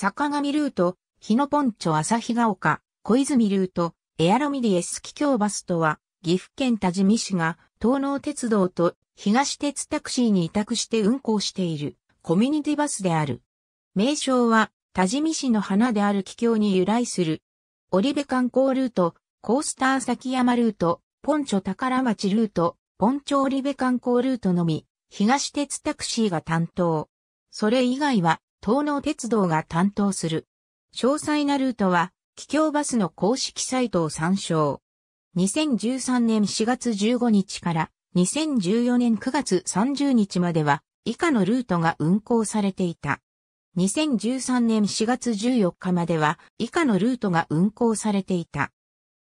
坂上ルート、日野ポンチョ日が丘、小泉ルート、エアロミディエスキ境バスとは、岐阜県多治見市が東農鉄道と東鉄タクシーに委託して運行しているコミュニティバスである。名称は多治見市の花である気境に由来する。織部観光ルート、コースター崎山ルート、ポンチョ宝町ルート、ポンチョ織部観光ルートのみ、東鉄タクシーが担当。それ以外は東能鉄道が担当する。詳細なルートは、気境バスの公式サイトを参照。2013年4月15日から2014年9月30日までは以下のルートが運行されていた。2013年4月14日までは以下のルートが運行されていた。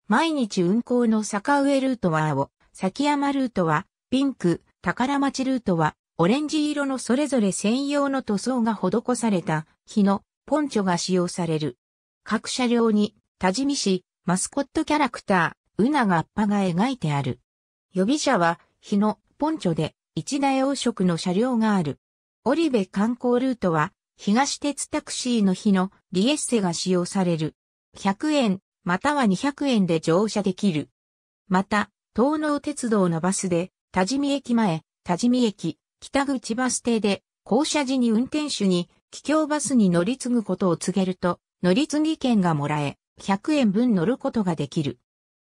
毎日運行の坂上ルートは青、崎山ルートはピンク、宝町ルートはオレンジ色のそれぞれ専用の塗装が施された、日のポンチョが使用される。各車両に、多治見市、マスコットキャラクター、うながっぱが描いてある。予備車は、日のポンチョで、一大洋色の車両がある。織部観光ルートは、東鉄タクシーの日のリエッセが使用される。100円、または200円で乗車できる。また、東能鉄道のバスで、多治見駅前、多治見駅、北口バス停で、降車時に運転手に、帰郷バスに乗り継ぐことを告げると、乗り継ぎ券がもらえ、100円分乗ることができる。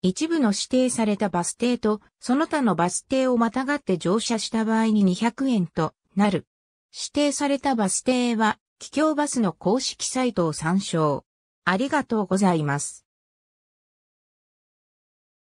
一部の指定されたバス停と、その他のバス停をまたがって乗車した場合に200円となる。指定されたバス停は、帰郷バスの公式サイトを参照。ありがとうございます。